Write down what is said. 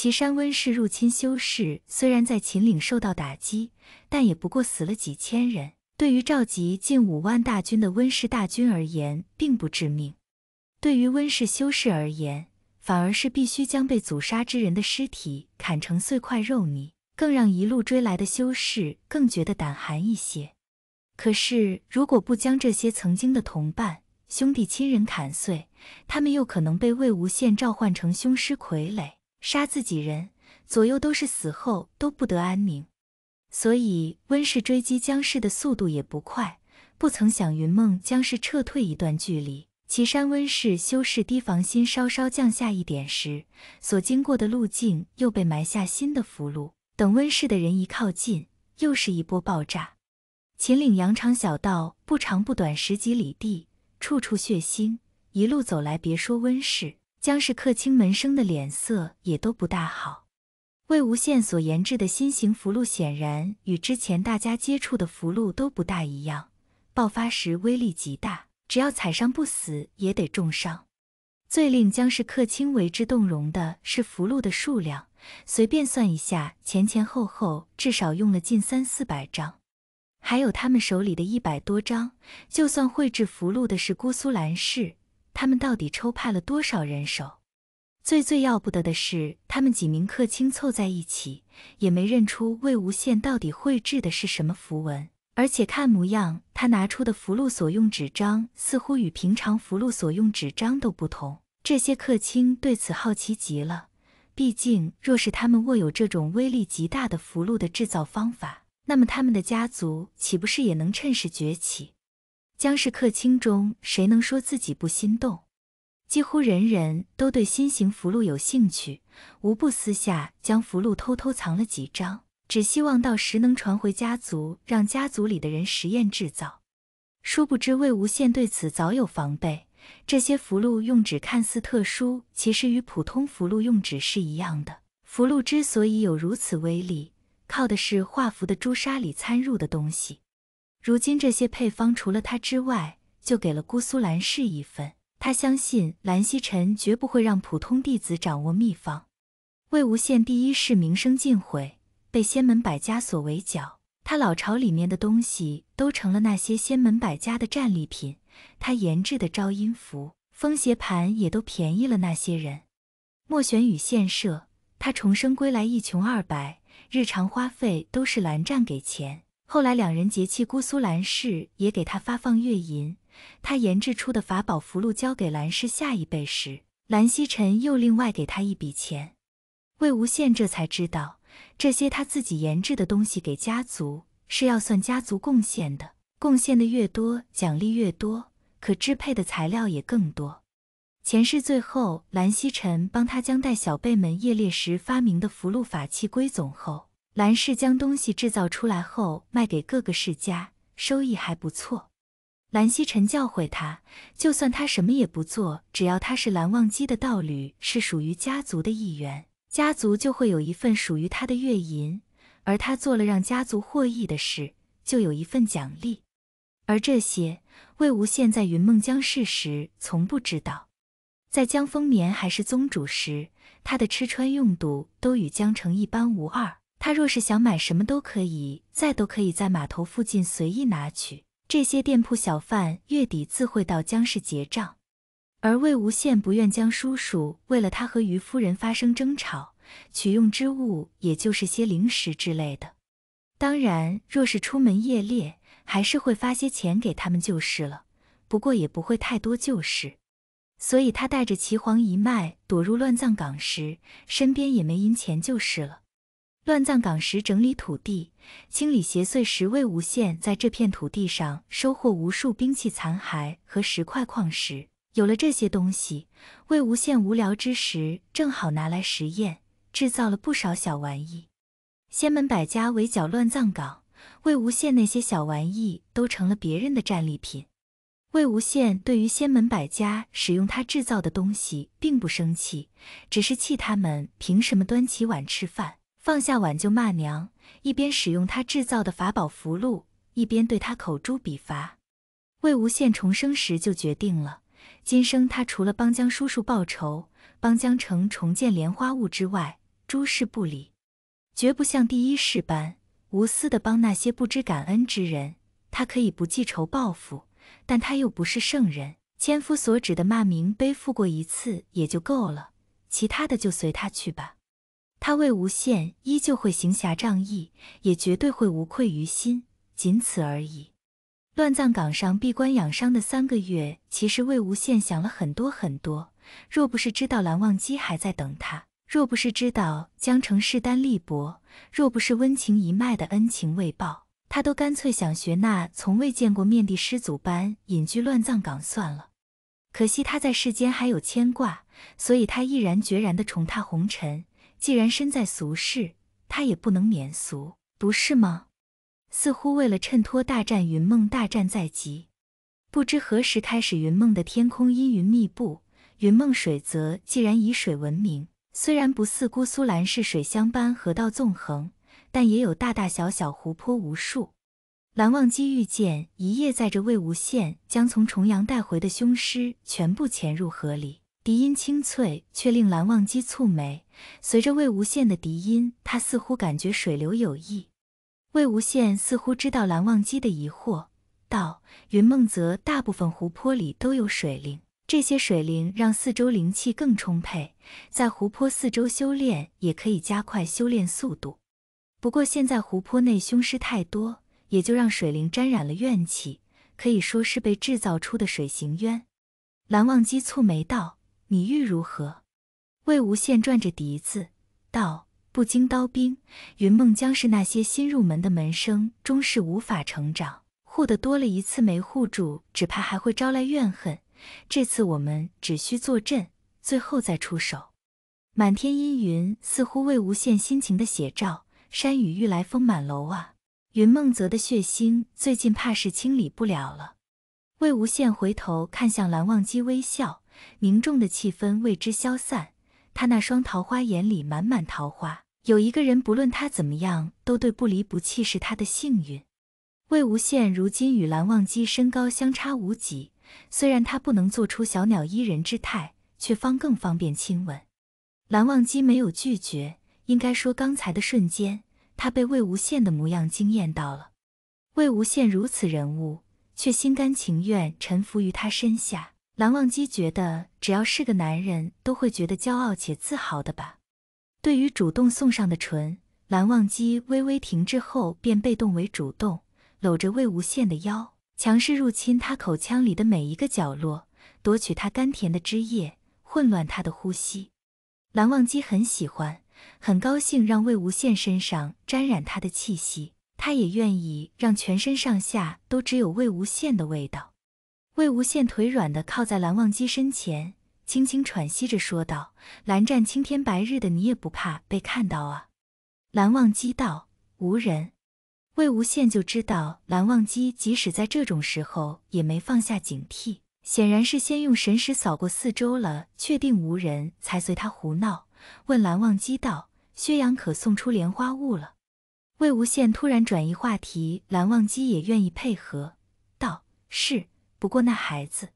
岐山温氏入侵修士虽然在秦岭受到打击，但也不过死了几千人。对于召集近五万大军的温氏大军而言，并不致命；对于温氏修士而言，反而是必须将被阻杀之人的尸体砍成碎块肉泥，更让一路追来的修士更觉得胆寒一些。可是，如果不将这些曾经的同伴、兄弟、亲人砍碎，他们又可能被魏无羡召唤成凶尸傀儡。杀自己人，左右都是死后都不得安宁，所以温氏追击姜氏的速度也不快。不曾想云梦姜氏撤退一段距离，岐山温氏修士提防心稍稍降下一点时，所经过的路径又被埋下新的俘虏，等温氏的人一靠近，又是一波爆炸。秦岭羊肠小道不长不短，十几里地，处处血腥。一路走来，别说温氏。江氏客卿门生的脸色也都不大好。魏无羡所研制的新型符箓显然与之前大家接触的符箓都不大一样，爆发时威力极大，只要踩上不死也得重伤。最令江氏客卿为之动容的是符箓的数量，随便算一下，前前后后至少用了近三四百张，还有他们手里的一百多张。就算绘制符箓的是姑苏蓝氏。他们到底抽派了多少人手？最最要不得的是，他们几名客卿凑在一起，也没认出魏无羡到底绘制的是什么符文。而且看模样，他拿出的符箓所用纸张似乎与平常符箓所用纸张都不同。这些客卿对此好奇极了。毕竟，若是他们握有这种威力极大的符箓的制造方法，那么他们的家族岂不是也能趁势崛起？江氏客卿中，谁能说自己不心动？几乎人人都对新型符箓有兴趣，无不私下将符箓偷偷藏了几张，只希望到时能传回家族，让家族里的人实验制造。殊不知，魏无羡对此早有防备。这些符箓用纸看似特殊，其实与普通符箓用纸是一样的。符箓之所以有如此威力，靠的是画符的朱砂里掺入的东西。如今这些配方除了他之外，就给了姑苏蓝氏一份。他相信蓝曦臣绝不会让普通弟子掌握秘方。魏无羡第一世名声尽毁，被仙门百家所围剿，他老巢里面的东西都成了那些仙门百家的战利品。他研制的招阴符、风邪盘也都便宜了那些人。莫玄羽献舍，他重生归来一穷二白，日常花费都是蓝湛给钱。后来两人结契，姑苏兰氏也给他发放月银。他研制出的法宝符箓交给兰氏下一辈时，兰曦臣又另外给他一笔钱。魏无羡这才知道，这些他自己研制的东西给家族是要算家族贡献的，贡献的越多，奖励越多，可支配的材料也更多。前世最后，兰曦臣帮他将带小辈们夜猎时发明的符箓法器归总后。兰氏将东西制造出来后，卖给各个世家，收益还不错。兰希臣教诲他，就算他什么也不做，只要他是蓝忘机的道侣，是属于家族的一员，家族就会有一份属于他的月银。而他做了让家族获益的事，就有一份奖励。而这些，魏无羡在云梦江氏时从不知道。在江丰年还是宗主时，他的吃穿用度都与江城一般无二。他若是想买什么，都可以再都可以在码头附近随意拿取。这些店铺小贩月底自会到江市结账。而魏无羡不愿江叔叔为了他和于夫人发生争吵取用之物，也就是些零食之类的。当然，若是出门夜猎，还是会发些钱给他们就是了。不过也不会太多就是。所以他带着祁黄一脉躲入乱葬岗时，身边也没银钱就是了。乱葬岗时整理土地，清理邪祟。时，魏无限在这片土地上收获无数兵器残骸和石块矿石。有了这些东西，魏无羡无聊之时正好拿来实验，制造了不少小玩意。仙门百家围剿乱葬岗，魏无羡那些小玩意都成了别人的战利品。魏无羡对于仙门百家使用他制造的东西并不生气，只是气他们凭什么端起碗吃饭。放下碗就骂娘，一边使用他制造的法宝符箓，一边对他口诛笔伐。魏无羡重生时就决定了，今生他除了帮江叔叔报仇，帮江城重建莲花坞之外，诸事不理，绝不像第一世般无私的帮那些不知感恩之人。他可以不记仇报复，但他又不是圣人，千夫所指的骂名背负过一次也就够了，其他的就随他去吧。他魏无羡依旧会行侠仗义，也绝对会无愧于心，仅此而已。乱葬岗上闭关养伤的三个月，其实魏无羡想了很多很多。若不是知道蓝忘机还在等他，若不是知道江城势单力薄，若不是温情一脉的恩情未报，他都干脆想学那从未见过面的师祖般隐居乱葬岗算了。可惜他在世间还有牵挂，所以他毅然决然地重踏红尘。既然身在俗世，他也不能免俗，不是吗？似乎为了衬托大战，云梦大战在即。不知何时开始，云梦的天空阴云密布。云梦水泽既然以水闻名，虽然不似姑苏蓝氏水乡般河道纵横，但也有大大小小湖泊无数。蓝忘机遇见一夜载着魏无羡将从重阳带回的凶尸全部潜入河里。笛音清脆，却令蓝忘机蹙眉。随着魏无羡的笛音，他似乎感觉水流有异。魏无羡似乎知道蓝忘机的疑惑，道：“云梦泽大部分湖泊里都有水灵，这些水灵让四周灵气更充沛，在湖泊四周修炼也可以加快修炼速度。不过现在湖泊内凶尸太多，也就让水灵沾染了怨气，可以说是被制造出的水行渊。”蓝忘机蹙眉道。你欲如何？魏无羡转着笛子道：“不经刀兵，云梦江氏那些新入门的门生终是无法成长。护的多了一次没护住，只怕还会招来怨恨。这次我们只需坐镇，最后再出手。”满天阴云似乎魏无羡心情的写照，山雨欲来风满楼啊！云梦泽的血腥最近怕是清理不了了。魏无羡回头看向蓝忘机，微笑。凝重的气氛为之消散，他那双桃花眼里满满桃花。有一个人，不论他怎么样，都对不离不弃是他的幸运。魏无羡如今与蓝忘机身高相差无几，虽然他不能做出小鸟依人之态，却方更方便亲吻。蓝忘机没有拒绝，应该说刚才的瞬间，他被魏无羡的模样惊艳到了。魏无羡如此人物，却心甘情愿臣服于他身下。蓝忘机觉得，只要是个男人，都会觉得骄傲且自豪的吧。对于主动送上的唇，蓝忘机微微停滞后便被动为主动，搂着魏无羡的腰，强势入侵他口腔里的每一个角落，夺取他甘甜的汁液，混乱他的呼吸。蓝忘机很喜欢，很高兴让魏无羡身上沾染他的气息，他也愿意让全身上下都只有魏无羡的味道。魏无羡腿软的靠在蓝忘机身前，轻轻喘息着说道：“蓝湛，青天白日的，你也不怕被看到啊？”蓝忘机道：“无人。”魏无羡就知道蓝忘机即使在这种时候也没放下警惕，显然是先用神识扫过四周了，确定无人才随他胡闹。问蓝忘机道：“薛洋可送出莲花坞了？”魏无羡突然转移话题，蓝忘机也愿意配合，道：“是。”不过，那孩子。